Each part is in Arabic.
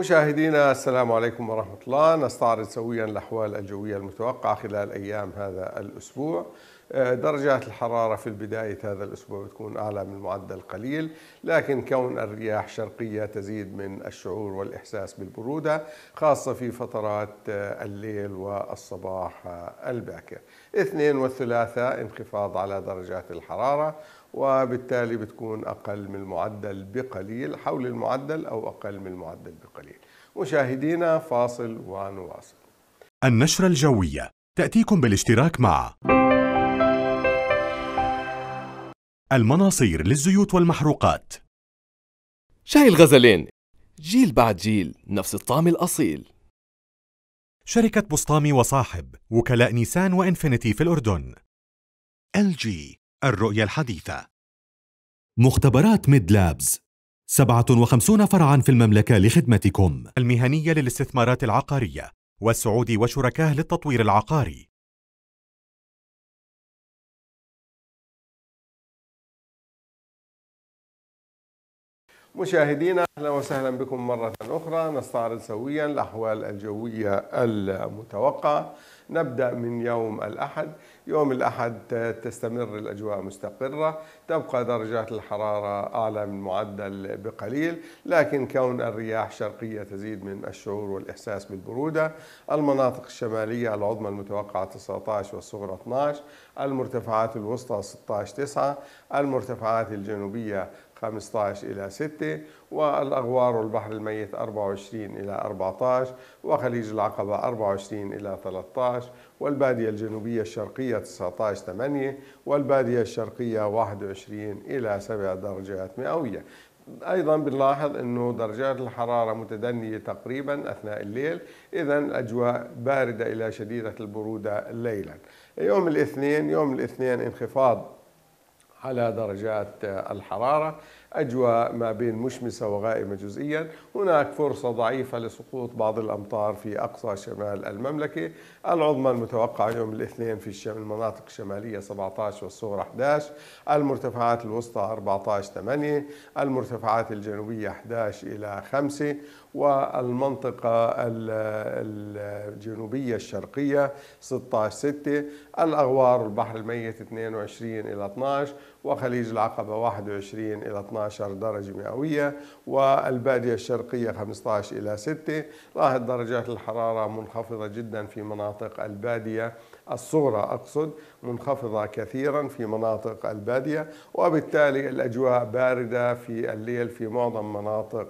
مشاهدينا السلام عليكم ورحمة الله نستعرض سويا الأحوال الجوية المتوقعة خلال أيام هذا الأسبوع آه، درجات الحرارة في بداية هذا الأسبوع بتكون أعلى من المعدل قليل لكن كون الرياح شرقية تزيد من الشعور والإحساس بالبرودة خاصة في فترات آه، الليل والصباح آه، الباكر اثنين والثلاثة انخفاض على درجات الحرارة وبالتالي بتكون أقل من المعدل بقليل حول المعدل أو أقل من المعدل بقليل مشاهدينا فاصل ونواصل النشرة الجوية تأتيكم بالاشتراك مع المناصير للزيوت والمحروقات شاي الغزلين جيل بعد جيل نفس الطعم الأصيل شركة بسطامي وصاحب وكلاء نيسان وإنفينيتي في الأردن LG الرؤية الحديثة مختبرات ميد لابز 57 فرعا في المملكة لخدمتكم المهنية للاستثمارات العقارية والسعودي وشركاه للتطوير العقاري مشاهدينا اهلا وسهلا بكم مره اخرى نستعرض سويا الاحوال الجويه المتوقعه نبدأ من يوم الأحد يوم الأحد تستمر الأجواء مستقرة تبقى درجات الحرارة أعلى من معدل بقليل لكن كون الرياح شرقية تزيد من الشعور والإحساس بالبرودة المناطق الشمالية العظمى المتوقعة 19 والصغرى 12 المرتفعات الوسطى 16 9 المرتفعات الجنوبية 15 إلى 6 والأغوار والبحر الميت 24 إلى 14 وخليج العقبة 24 إلى 13 16 والبادية الجنوبية الشرقية 19 8 والبادية الشرقية 21 إلى 7 درجات مئوية ايضا بنلاحظ انه درجات الحراره متدنيه تقريبا اثناء الليل، اذا الاجواء بارده الى شديده البروده ليلا. يوم الاثنين، يوم الاثنين انخفاض على درجات الحراره، أجواء ما بين مشمسة وغائمة جزئيا هناك فرصة ضعيفة لسقوط بعض الأمطار في أقصى شمال المملكة العظمى المتوقعة يوم الاثنين في المناطق الشمالية 17 والصغرى 11 المرتفعات الوسطى 14 8 المرتفعات الجنوبية 11 إلى 5 والمنطقة الجنوبية الشرقية 16 6 الأغوار البحر الميت 22 إلى 12 وخليج العقبة 21 إلى 12 درجة مئوية والبادية الشرقية 15 إلى 6 راحت درجات الحرارة منخفضة جدا في مناطق البادية الصغرى أقصد منخفضة كثيرا في مناطق البادية وبالتالي الأجواء باردة في الليل في معظم مناطق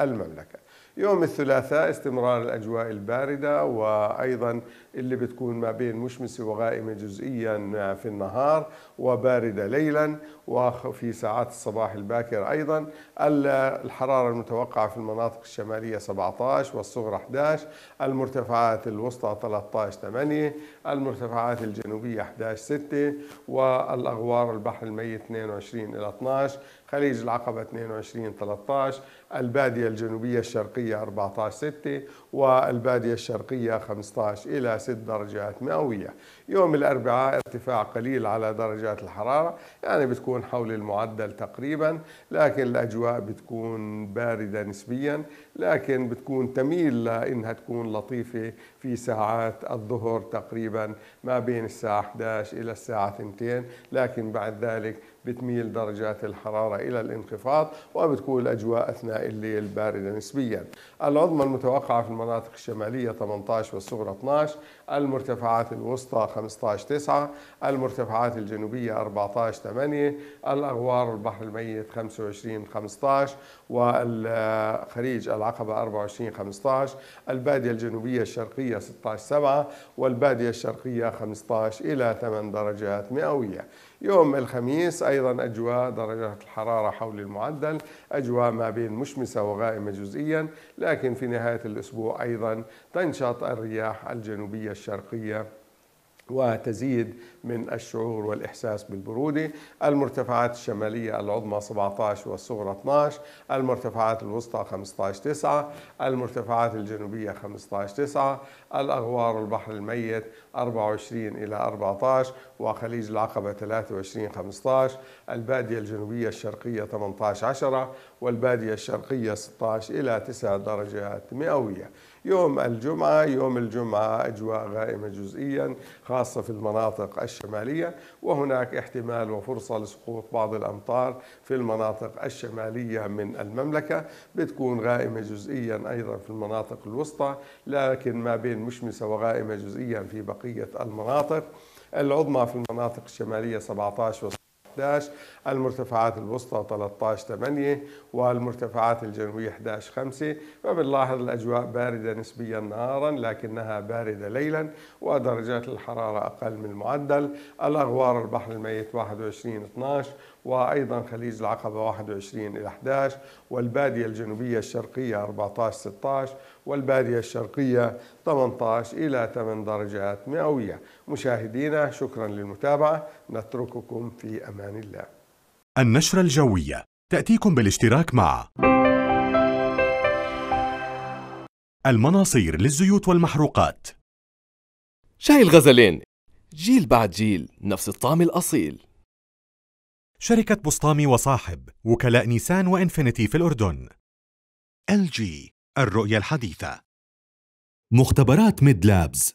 المملكة يوم الثلاثاء استمرار الأجواء الباردة وأيضا اللي بتكون ما بين مشمسة وغائمة جزئيا في النهار وباردة ليلا وفي ساعات الصباح الباكر أيضا الحرارة المتوقعة في المناطق الشمالية 17 والصغرى 11 المرتفعات الوسطى 13 8 المرتفعات الجنوبية 11 6 والأغوار البحر الميت 22 إلى 12 خليج العقبة 22 13 البادية الجنوبية الشرقية 14 6 والبادية الشرقية 15 إلى 6 درجات مئوية يوم الأربعاء ارتفاع قليل على درجات الحرارة يعني بتكون حول المعدل تقريبا لكن الأجواء بتكون باردة نسبيا لكن بتكون تميل لأنها تكون لطيفة في ساعات الظهر تقريبا ما بين الساعة 11 إلى الساعة 2 لكن بعد ذلك بتميل درجات الحرارة إلى الانخفاض وبتكون الأجواء أثناء الليل باردة نسبيا العظمى المتوقعة في المناطق الشمالية 18 والصغرى 12 المرتفعات الوسطى 15 9 المرتفعات الجنوبية 14 8 الأغوار البحر الميت 25 15 والخليج العقبة 24 15 البادية الجنوبية الشرقية 16 7 والبادية الشرقية 15 إلى 8 درجات مئوية يوم الخميس أيضا أجواء درجات الحرارة حول المعدل أجواء ما بين مشمسة وغائمة جزئيا لكن في نهاية الأسبوع أيضا تنشط الرياح الجنوبية الشرقية وتزيد من الشعور والإحساس بالبرودة المرتفعات الشمالية العظمى 17 والصغرى 12 المرتفعات الوسطى 15 9 المرتفعات الجنوبية 15 9 الأغوار البحر الميت 24 إلى 14 وخليج العقبة 23 15 البادية الجنوبية الشرقية 18 10 والبادية الشرقية 16 إلى 9 درجات مئوية يوم الجمعة يوم الجمعة أجواء غائمة جزئيا خاصة في المناطق الشمالية وهناك احتمال وفرصة لسقوط بعض الأمطار في المناطق الشمالية من المملكة بتكون غائمة جزئيا أيضا في المناطق الوسطى لكن ما بين مشمسة وغائمة جزئيا في بقية المناطق العظمى في المناطق الشمالية 17 و 11 المرتفعات الوسطى 13 8 والمرتفعات الجنوبية 11 5 فبنلاحظ الأجواء باردة نسبيا نهارا لكنها باردة ليلا ودرجات الحرارة أقل من المعدل الأغوار البحر الميت 21 12 وأيضا خليج العقبة 21 إلى 11 والبادية الجنوبية الشرقية 14 16 والبادية الشرقية 18 إلى 8 درجات مئوية مشاهدينا شكرا للمتابعة نترككم في أمان أمان الله النشرة الجوية تأتيكم بالاشتراك مع المناصير للزيوت والمحروقات شاي الغزلين جيل بعد جيل نفس الطعم الأصيل شركة بسطامي وصاحب وكلاء نيسان وإنفينيتي في الأردن ال جي الرؤية الحديثة مختبرات ميد لابز